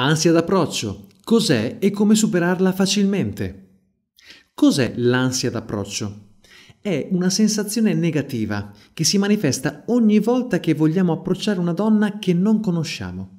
Ansia d'approccio. Cos'è e come superarla facilmente? Cos'è l'ansia d'approccio? È una sensazione negativa che si manifesta ogni volta che vogliamo approcciare una donna che non conosciamo.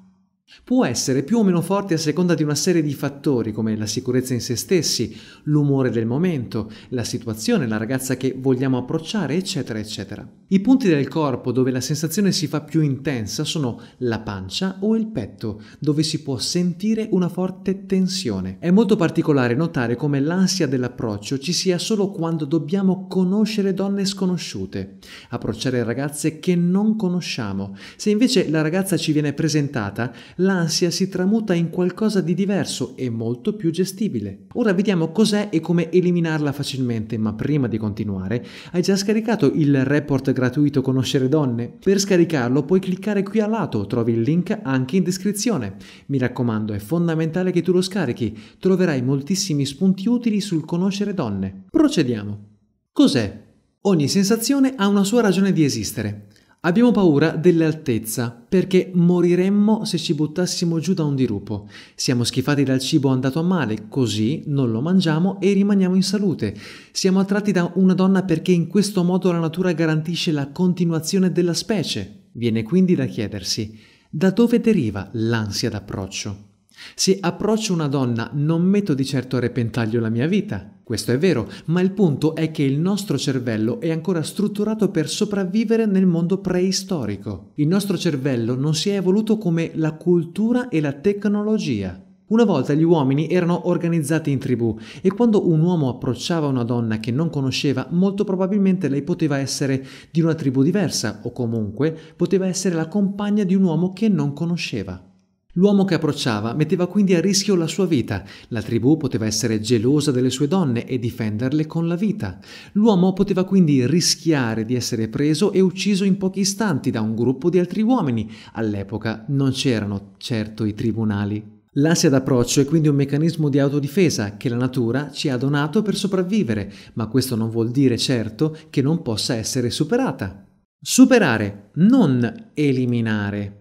Può essere più o meno forte a seconda di una serie di fattori come la sicurezza in se stessi, l'umore del momento, la situazione, la ragazza che vogliamo approcciare, eccetera, eccetera. I punti del corpo dove la sensazione si fa più intensa sono la pancia o il petto, dove si può sentire una forte tensione. È molto particolare notare come l'ansia dell'approccio ci sia solo quando dobbiamo conoscere donne sconosciute, approcciare ragazze che non conosciamo. Se invece la ragazza ci viene presentata, l'ansia si tramuta in qualcosa di diverso e molto più gestibile. Ora vediamo cos'è e come eliminarla facilmente, ma prima di continuare, hai già scaricato il report gratuito Conoscere Donne? Per scaricarlo puoi cliccare qui a lato, trovi il link anche in descrizione. Mi raccomando, è fondamentale che tu lo scarichi, troverai moltissimi spunti utili sul conoscere donne. Procediamo. Cos'è? Ogni sensazione ha una sua ragione di esistere. Abbiamo paura dell'altezza, perché moriremmo se ci buttassimo giù da un dirupo. Siamo schifati dal cibo andato a male, così non lo mangiamo e rimaniamo in salute. Siamo attratti da una donna perché in questo modo la natura garantisce la continuazione della specie. Viene quindi da chiedersi da dove deriva l'ansia d'approccio. Se approccio una donna non metto di certo a repentaglio la mia vita, questo è vero, ma il punto è che il nostro cervello è ancora strutturato per sopravvivere nel mondo preistorico. Il nostro cervello non si è evoluto come la cultura e la tecnologia. Una volta gli uomini erano organizzati in tribù e quando un uomo approcciava una donna che non conosceva, molto probabilmente lei poteva essere di una tribù diversa o comunque poteva essere la compagna di un uomo che non conosceva. L'uomo che approcciava metteva quindi a rischio la sua vita, la tribù poteva essere gelosa delle sue donne e difenderle con la vita. L'uomo poteva quindi rischiare di essere preso e ucciso in pochi istanti da un gruppo di altri uomini. All'epoca non c'erano certo i tribunali. L'ansia d'approccio è quindi un meccanismo di autodifesa che la natura ci ha donato per sopravvivere, ma questo non vuol dire certo che non possa essere superata. Superare, non eliminare.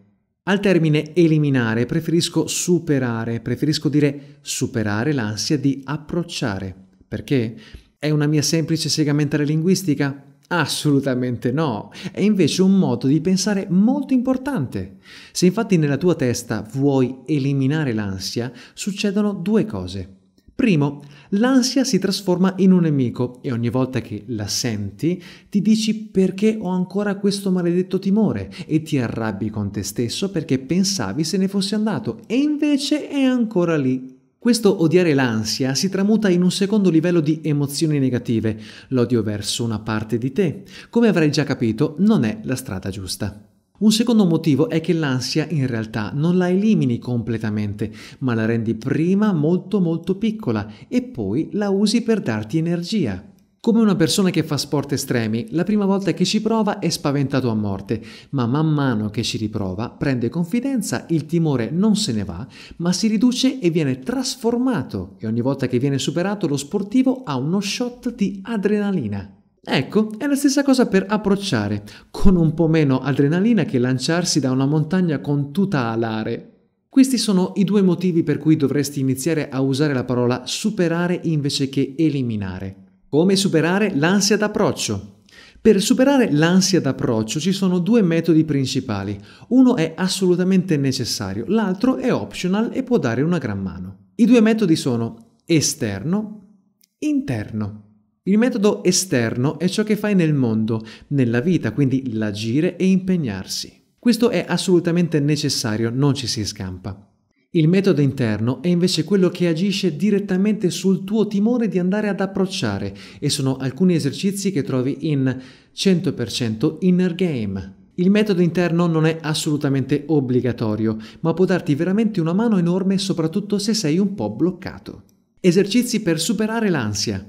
Al termine eliminare preferisco superare, preferisco dire superare l'ansia di approcciare. Perché? È una mia semplice sega mentale linguistica? Assolutamente no, è invece un modo di pensare molto importante. Se infatti nella tua testa vuoi eliminare l'ansia, succedono due cose. Primo, l'ansia si trasforma in un nemico e ogni volta che la senti ti dici perché ho ancora questo maledetto timore e ti arrabbi con te stesso perché pensavi se ne fosse andato e invece è ancora lì. Questo odiare l'ansia si tramuta in un secondo livello di emozioni negative, l'odio verso una parte di te. Come avrai già capito, non è la strada giusta. Un secondo motivo è che l'ansia in realtà non la elimini completamente, ma la rendi prima molto molto piccola e poi la usi per darti energia. Come una persona che fa sport estremi, la prima volta che ci prova è spaventato a morte, ma man mano che ci riprova prende confidenza, il timore non se ne va, ma si riduce e viene trasformato e ogni volta che viene superato lo sportivo ha uno shot di adrenalina. Ecco, è la stessa cosa per approcciare, con un po' meno adrenalina che lanciarsi da una montagna con tuta alare. Questi sono i due motivi per cui dovresti iniziare a usare la parola superare invece che eliminare. Come superare l'ansia d'approccio? Per superare l'ansia d'approccio ci sono due metodi principali. Uno è assolutamente necessario, l'altro è optional e può dare una gran mano. I due metodi sono esterno, interno. Il metodo esterno è ciò che fai nel mondo, nella vita, quindi l'agire e impegnarsi. Questo è assolutamente necessario, non ci si scampa. Il metodo interno è invece quello che agisce direttamente sul tuo timore di andare ad approcciare e sono alcuni esercizi che trovi in 100% Inner Game. Il metodo interno non è assolutamente obbligatorio, ma può darti veramente una mano enorme soprattutto se sei un po' bloccato. Esercizi per superare l'ansia.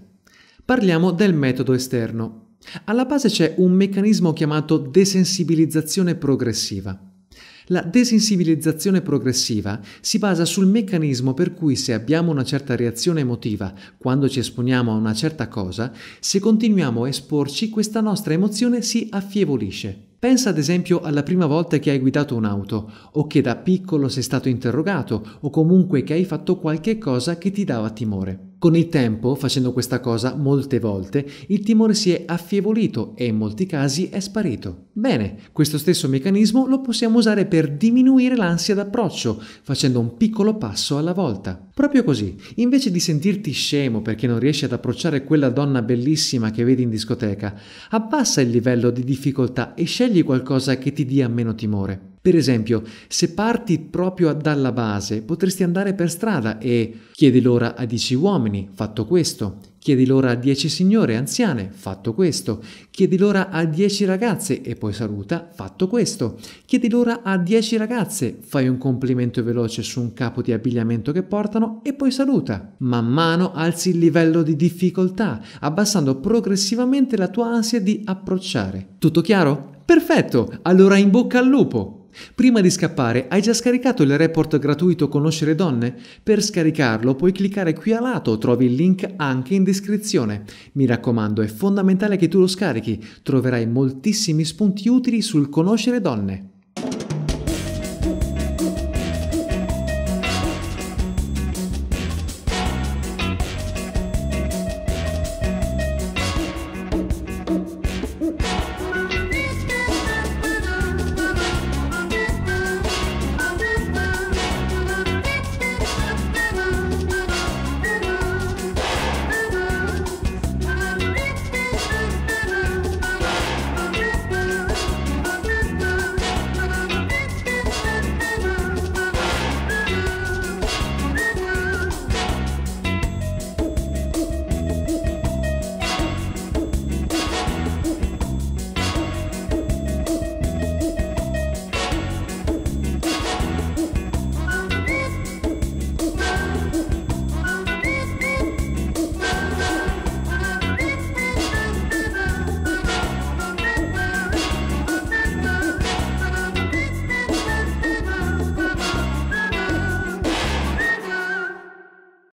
Parliamo del metodo esterno. Alla base c'è un meccanismo chiamato desensibilizzazione progressiva. La desensibilizzazione progressiva si basa sul meccanismo per cui se abbiamo una certa reazione emotiva quando ci esponiamo a una certa cosa, se continuiamo a esporci questa nostra emozione si affievolisce. Pensa ad esempio alla prima volta che hai guidato un'auto, o che da piccolo sei stato interrogato, o comunque che hai fatto qualche cosa che ti dava timore. Con il tempo, facendo questa cosa molte volte, il timore si è affievolito e in molti casi è sparito. Bene, questo stesso meccanismo lo possiamo usare per diminuire l'ansia d'approccio, facendo un piccolo passo alla volta. Proprio così, invece di sentirti scemo perché non riesci ad approcciare quella donna bellissima che vedi in discoteca, abbassa il livello di difficoltà e scegli qualcosa che ti dia meno timore. Per esempio, se parti proprio dalla base, potresti andare per strada e chiedi l'ora a 10 uomini, fatto questo, chiedi l'ora a 10 signore anziane, fatto questo, chiedi l'ora a 10 ragazze e poi saluta, fatto questo, chiedi l'ora a 10 ragazze, fai un complimento veloce su un capo di abbigliamento che portano e poi saluta. Man mano alzi il livello di difficoltà, abbassando progressivamente la tua ansia di approcciare. Tutto chiaro? Perfetto, allora in bocca al lupo! Prima di scappare, hai già scaricato il report gratuito Conoscere donne? Per scaricarlo puoi cliccare qui a lato, trovi il link anche in descrizione. Mi raccomando, è fondamentale che tu lo scarichi, troverai moltissimi spunti utili sul conoscere donne.